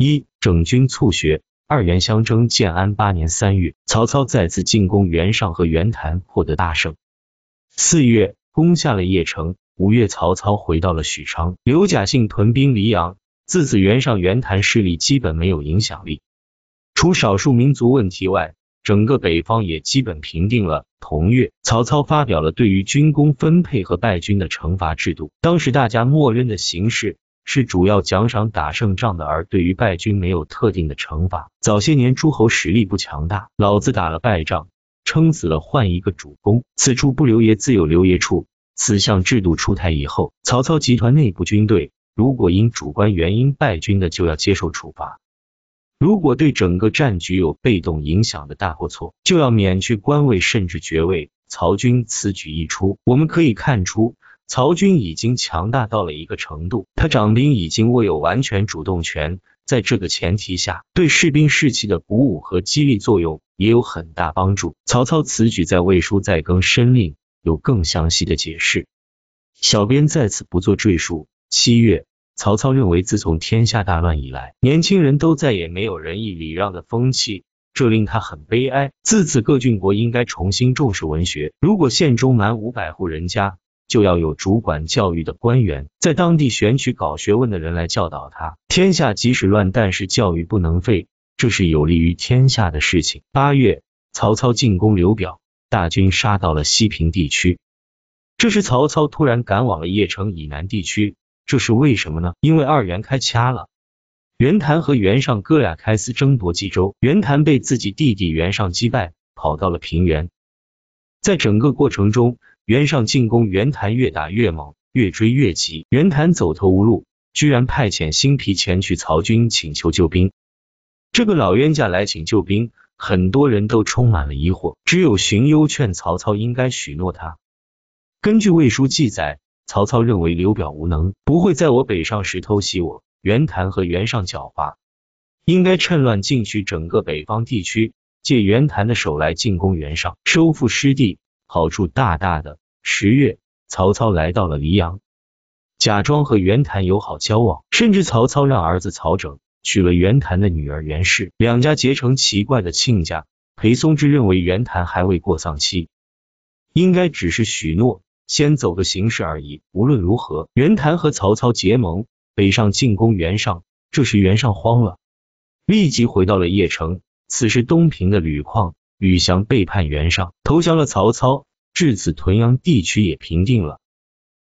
一整军促学，二袁相争。建安八年三月，曹操再次进攻袁尚和袁谭，获得大胜。四月，攻下了邺城。五月，曹操回到了许昌，刘贾信屯兵黎阳。自此，袁尚、袁谭势力基本没有影响力。除少数民族问题外，整个北方也基本平定了。同月，曹操发表了对于军功分配和败军的惩罚制度。当时大家默认的形式。是主要奖赏打胜仗的，而对于败军没有特定的惩罚。早些年诸侯实力不强大，老子打了败仗，撑死了换一个主公，此处不留爷，自有留爷处。此项制度出台以后，曹操集团内部军队如果因主观原因败军的，就要接受处罚；如果对整个战局有被动影响的大过错，就要免去官位甚至爵位。曹军此举一出，我们可以看出。曹军已经强大到了一个程度，他掌兵已经握有完全主动权。在这个前提下，对士兵士气的鼓舞和激励作用也有很大帮助。曹操此举在《魏书·载更申令》有更详细的解释，小编在此不做赘述。七月，曹操认为自从天下大乱以来，年轻人都再也没有仁义礼让的风气，这令他很悲哀。自此，各郡国应该重新重视文学。如果县中满五百户人家，就要有主管教育的官员，在当地选取搞学问的人来教导他。天下即使乱，但是教育不能废，这是有利于天下的事情。八月，曹操进攻刘表，大军杀到了西平地区。这时，曹操突然赶往了邺城以南地区，这是为什么呢？因为二袁开掐了，袁谭和袁尚哥俩开撕争夺冀州，袁谭被自己弟弟袁尚击败，跑到了平原。在整个过程中，袁尚进攻袁谭，越打越猛，越追越急。袁谭走投无路，居然派遣新皮前去曹军请求救兵。这个老冤家来请救兵，很多人都充满了疑惑。只有荀攸劝曹操应该许诺他。根据魏书记载，曹操认为刘表无能，不会在我北上时偷袭我。袁谭和袁尚狡猾，应该趁乱进取整个北方地区，借袁谭的手来进攻袁尚，收复失地。好处大大的。十月，曹操来到了黎阳，假装和袁谭友好交往，甚至曹操让儿子曹整娶了袁谭的女儿袁氏，两家结成奇怪的亲家。裴松之认为袁谭还未过丧期，应该只是许诺，先走个形式而已。无论如何，袁谭和曹操结盟，北上进攻袁尚，这时袁尚慌了，立即回到了邺城。此时东平的吕旷。吕翔背叛袁尚，投降了曹操，至此屯阳地区也平定了，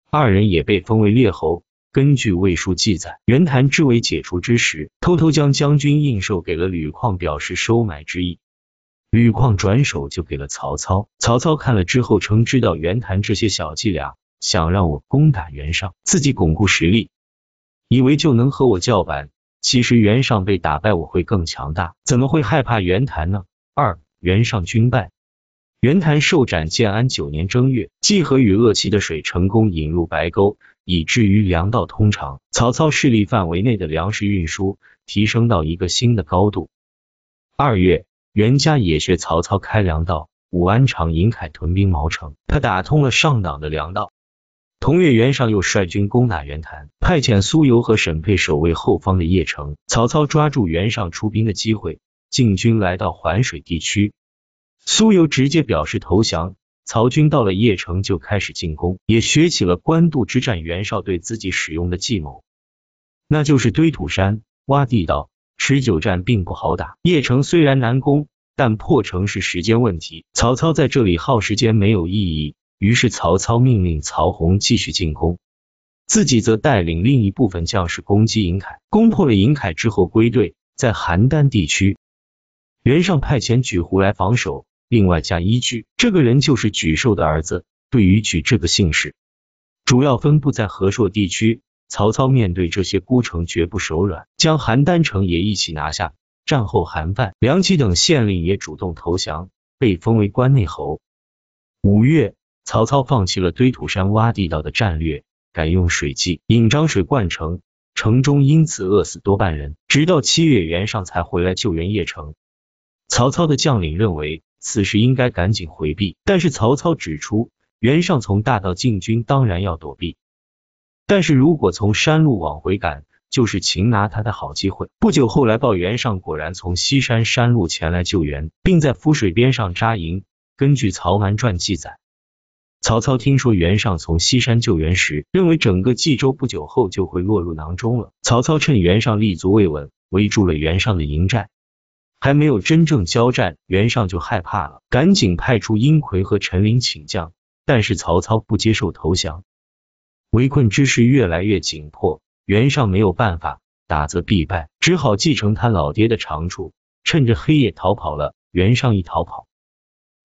二人也被封为列侯。根据《魏书》记载，袁谭之围解除之时，偷偷将将军印绶给了吕旷，表示收买之意。吕旷转手就给了曹操，曹操看了之后称知道袁谭这些小伎俩，想让我攻打袁尚，自己巩固实力，以为就能和我叫板。其实袁尚被打败，我会更强大，怎么会害怕袁谭呢？二。袁尚军败，袁谭受斩。建安九年正月，济河与鄂齐的水成功引入白沟，以至于粮道通畅，曹操势力范围内的粮食运输提升到一个新的高度。二月，袁家也学曹操开粮道，武安长银凯屯兵毛城，他打通了上党的粮道。同月，袁尚又率军攻打袁谭，派遣苏游和沈佩守卫后方的邺城。曹操抓住袁尚出兵的机会。进军来到淮水地区，苏游直接表示投降。曹军到了邺城就开始进攻，也学起了官渡之战袁绍对自己使用的计谋，那就是堆土山、挖地道，持久战并不好打。邺城虽然难攻，但破城是时间问题。曹操在这里耗时间没有意义，于是曹操命令曹洪继续进攻，自己则带领另一部分将士攻击营凯。攻破了营凯之后归队，在邯郸地区。袁尚派遣沮壶来防守，另外加一句，这个人就是沮授的儿子。对于沮这个姓氏，主要分布在河朔地区。曹操面对这些孤城，绝不手软，将邯郸城也一起拿下。战后，韩范、梁冀等县令也主动投降，被封为关内侯。五月，曹操放弃了堆土山挖地道的战略，改用水计，引漳水灌城，城中因此饿死多半人。直到七月，袁尚才回来救援邺城。曹操的将领认为，此时应该赶紧回避。但是曹操指出，袁尚从大道进军，当然要躲避；但是如果从山路往回赶，就是擒拿他的好机会。不久后来报，袁尚果然从西山山路前来救援，并在浮水边上扎营。根据《曹瞒传》记载，曹操听说袁尚从西山救援时，认为整个冀州不久后就会落入囊中了。曹操趁袁尚立足未稳，围住了袁尚的营寨。还没有真正交战，袁尚就害怕了，赶紧派出殷奎和陈琳请将。但是曹操不接受投降，围困之势越来越紧迫，袁尚没有办法，打则必败，只好继承他老爹的长处，趁着黑夜逃跑了。袁尚一逃跑，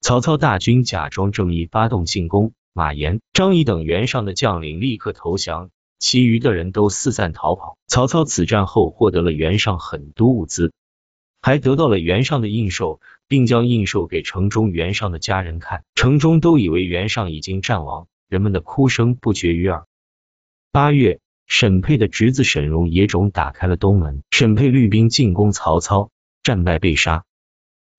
曹操大军假装正义发动进攻，马延、张仪等袁尚的将领立刻投降，其余的人都四散逃跑。曹操此战后获得了袁尚很多物资。还得到了袁尚的印绶，并将印绶给城中袁尚的家人看，城中都以为袁尚已经战亡，人们的哭声不绝于耳。八月，沈佩的侄子沈荣野种打开了东门，沈佩率兵进攻曹操，战败被杀。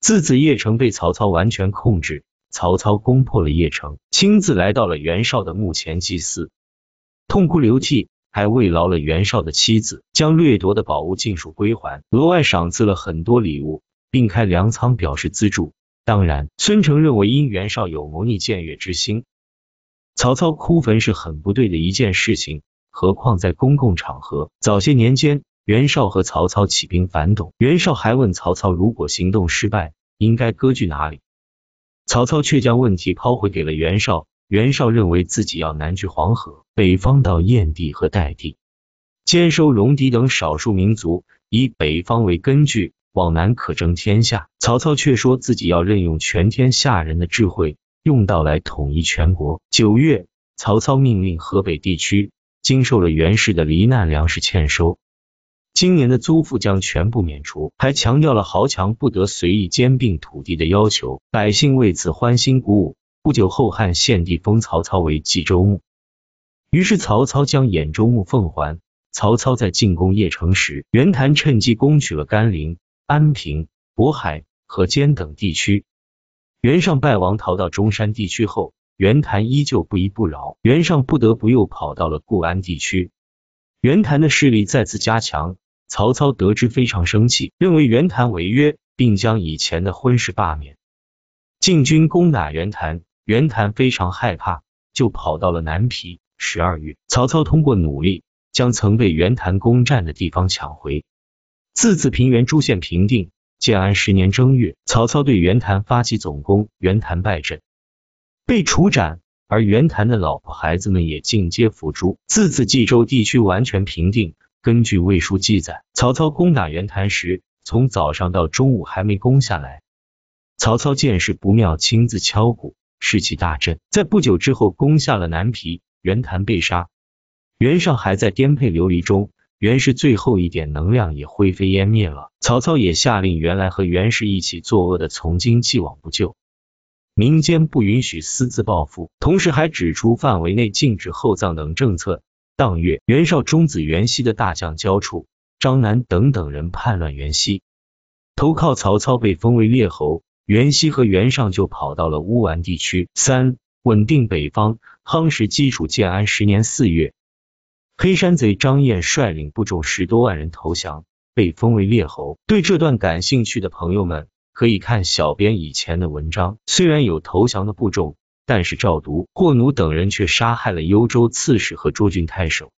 自此，邺城被曹操完全控制。曹操攻破了邺城，亲自来到了袁绍的墓前祭祀，痛哭流涕。还慰劳了袁绍的妻子，将掠夺的宝物尽数归还，额外赏赐了很多礼物，并开粮仓表示资助。当然，孙承认为因袁绍有谋逆僭越之心，曹操哭坟是很不对的一件事情，何况在公共场合。早些年间，袁绍和曹操起兵反董，袁绍还问曹操如果行动失败，应该割据哪里，曹操却将问题抛回给了袁绍。袁绍认为自己要南去黄河，北方到燕地和代地，兼收戎狄等少数民族，以北方为根据，往南可争天下。曹操却说自己要任用全天下人的智慧，用到来统一全国。九月，曹操命令河北地区经受了袁氏的罹难粮食欠收，今年的租赋将全部免除，还强调了豪强不得随意兼并土地的要求，百姓为此欢欣鼓舞。不久，后汉献帝封曹操为冀州牧，于是曹操将兖州牧奉还。曹操在进攻邺城时，袁谭趁机攻取了甘陵、安平、渤海和间等地区。袁尚败亡，逃到中山地区后，袁谭依旧不依不饶，袁尚不得不又跑到了固安地区，袁谭的势力再次加强。曹操得知非常生气，认为袁谭违约，并将以前的婚事罢免，进军攻打袁谭。袁谭非常害怕，就跑到了南皮。十二月，曹操通过努力，将曾被袁谭攻占的地方抢回。自此，平原诸县平定。建安十年正月，曹操对袁谭发起总攻，袁谭败阵，被处斩。而袁谭的老婆孩子们也尽皆伏诛。自此，冀州地区完全平定。根据《魏书》记载，曹操攻打袁谭时，从早上到中午还没攻下来，曹操见势不妙，亲自敲鼓。士气大振，在不久之后攻下了南皮，袁谭被杀，袁绍还在颠沛流离中，袁氏最后一点能量也灰飞烟灭了。曹操也下令，原来和袁氏一起作恶的从今既往不咎，民间不允许私自报复，同时还指出范围内禁止厚葬等政策。当月，袁绍中子袁熙的大将交处、张南等等人叛乱袁熙，投靠曹操，被封为列侯。袁熙和袁尚就跑到了乌丸地区。三、稳定北方，夯实基础。建安十年四月，黑山贼张燕率领部众十多万人投降，被封为列侯。对这段感兴趣的朋友们可以看小编以前的文章。虽然有投降的部众，但是赵犊、霍奴等人却杀害了幽州刺史和涿郡太守。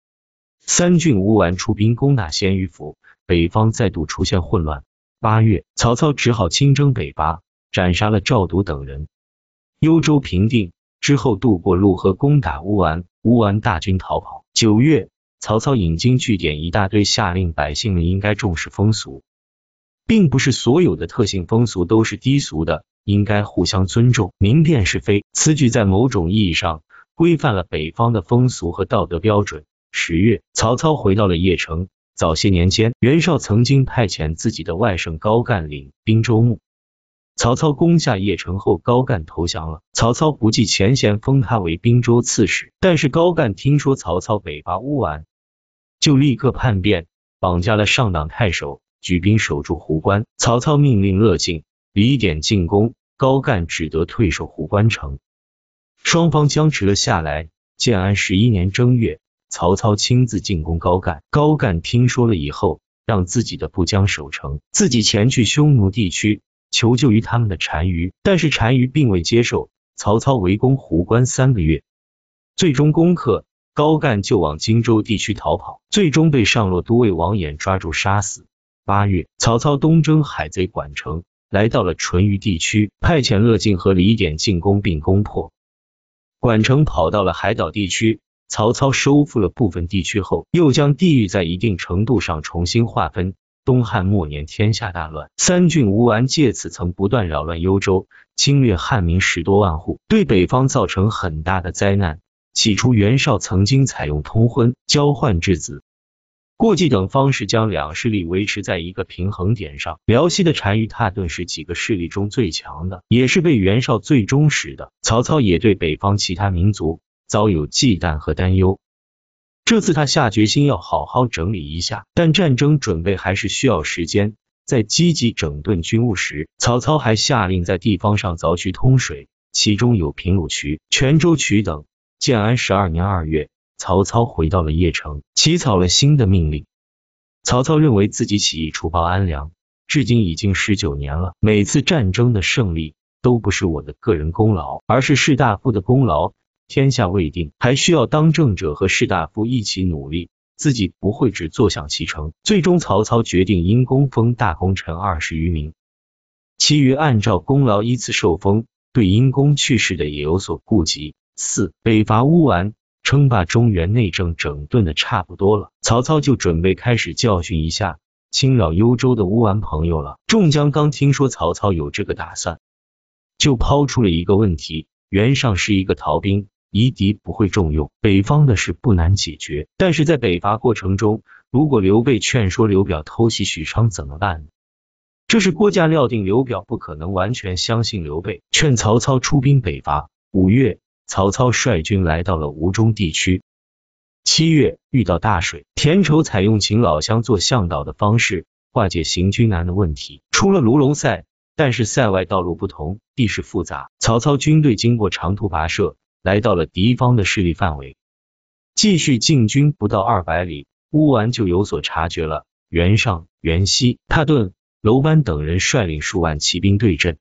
三郡乌丸出兵攻打鲜于府，北方再度出现混乱。八月，曹操只好亲征北伐。斩杀了赵毒等人，幽州平定之后，渡过陆河攻打乌丸，乌丸大军逃跑。九月，曹操引经据典一大堆，下令百姓们应该重视风俗，并不是所有的特性风俗都是低俗的，应该互相尊重，明辨是非。此举在某种意义上规范了北方的风俗和道德标准。十月，曹操回到了邺城。早些年间，袁绍曾经派遣自己的外甥高干领兵州牧。曹操攻下邺城后，高干投降了。曹操不计前嫌，封他为滨州刺史。但是高干听说曹操北伐乌丸，就立刻叛变，绑架了上党太守，举兵守住壶关。曹操命令乐进、李典进攻，高干只得退守壶关城，双方僵持了下来。建安十一年正月，曹操亲自进攻高干。高干听说了以后，让自己的部将守城，自己前去匈奴地区。求救于他们的单于，但是单于并未接受。曹操围攻壶关三个月，最终攻克。高干就往荆州地区逃跑，最终被上洛都尉王衍抓住杀死。八月，曹操东征海贼管城，来到了淳于地区，派遣乐进和李典进攻并攻破管城，跑到了海岛地区。曹操收复了部分地区后，又将地域在一定程度上重新划分。东汉末年，天下大乱，三郡吴完借此曾不断扰乱幽州，侵略汉民十多万户，对北方造成很大的灾难。起初，袁绍曾经采用通婚、交换质子、过继等方式，将两势力维持在一个平衡点上。辽西的单于蹋顿是几个势力中最强的，也是被袁绍最忠实的。曹操也对北方其他民族早有忌惮和担忧。这次他下决心要好好整理一下，但战争准备还是需要时间。在积极整顿军务时，曹操还下令在地方上凿渠通水，其中有平鲁渠、泉州渠等。建安十二年二月，曹操回到了邺城，起草了新的命令。曹操认为自己起义除暴安良，至今已经十九年了。每次战争的胜利都不是我的个人功劳，而是士大夫的功劳。天下未定，还需要当政者和士大夫一起努力，自己不会只坐享其成。最终，曹操决定因功封大功臣二十余名，其余按照功劳依次受封，对因功去世的也有所顾及。四北伐乌丸，称霸中原，内政整顿的差不多了，曹操就准备开始教训一下侵扰幽州的乌丸朋友了。众将刚听说曹操有这个打算，就抛出了一个问题：袁尚是一个逃兵。夷狄不会重用，北方的事不难解决，但是在北伐过程中，如果刘备劝说刘表偷袭许昌怎么办？这是郭嘉料定刘表不可能完全相信刘备，劝曹操出兵北伐。五月，曹操率军来到了吴中地区，七月遇到大水，田畴采用请老乡做向导的方式化解行军难的问题。出了卢龙塞，但是塞外道路不同，地势复杂，曹操军队经过长途跋涉。来到了敌方的势力范围，继续进军不到二百里，乌丸就有所察觉了。袁尚、袁熙、蹋顿、楼班等人率领数万骑兵对阵。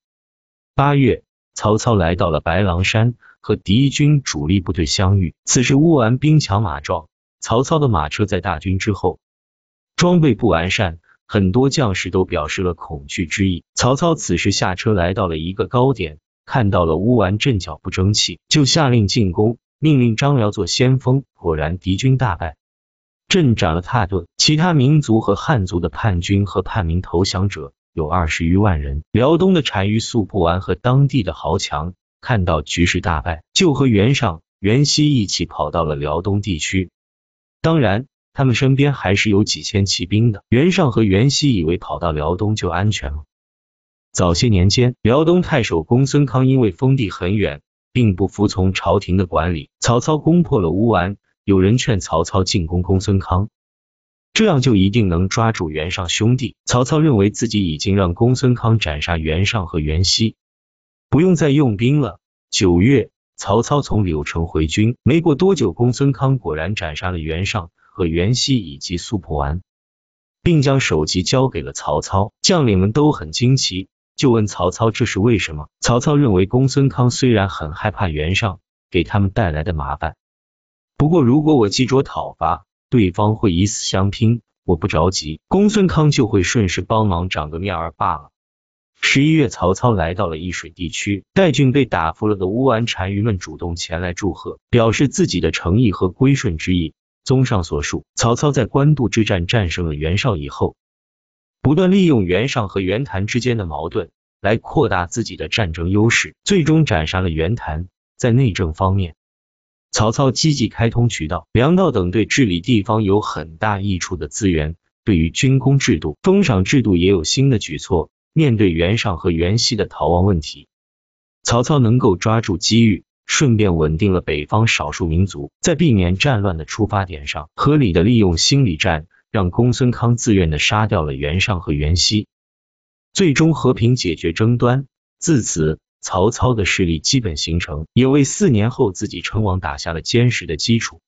八月，曹操来到了白狼山，和敌军主力部队相遇。此时乌丸兵强马壮，曹操的马车在大军之后，装备不完善，很多将士都表示了恐惧之意。曹操此时下车，来到了一个高点。看到了乌丸阵脚不争气，就下令进攻，命令张辽做先锋。果然敌军大败，阵斩了蹋顿。其他民族和汉族的叛军和叛民投降者有二十余万人。辽东的单于素不完和当地的豪强看到局势大败，就和袁尚、袁熙一起跑到了辽东地区。当然，他们身边还是有几千骑兵的。袁尚和袁熙以为跑到辽东就安全了。早些年间，辽东太守公孙康因为封地很远，并不服从朝廷的管理。曹操攻破了乌丸，有人劝曹操进攻公孙康，这样就一定能抓住袁尚兄弟。曹操认为自己已经让公孙康斩杀袁尚和袁熙，不用再用兵了。九月，曹操从柳城回军，没过多久，公孙康果然斩杀了袁尚和袁熙以及苏普丸，并将首级交给了曹操。将领们都很惊奇。就问曹操这是为什么？曹操认为公孙康虽然很害怕袁尚给他们带来的麻烦，不过如果我急着讨伐，对方会以死相拼，我不着急，公孙康就会顺势帮忙长个面儿罢了。十一月，曹操来到了易水地区，代郡被打服了的乌丸单于们主动前来祝贺，表示自己的诚意和归顺之意。综上所述，曹操在官渡之战战胜了袁绍以后。不断利用袁尚和袁谭之间的矛盾来扩大自己的战争优势，最终斩杀了袁谭。在内政方面，曹操积极开通渠道、粮道等对治理地方有很大益处的资源。对于军功制度、封赏制度也有新的举措。面对袁尚和袁熙的逃亡问题，曹操能够抓住机遇，顺便稳定了北方少数民族。在避免战乱的出发点上，合理的利用心理战。让公孙康自愿的杀掉了袁尚和袁熙，最终和平解决争端。自此，曹操的势力基本形成，也为四年后自己称王打下了坚实的基础。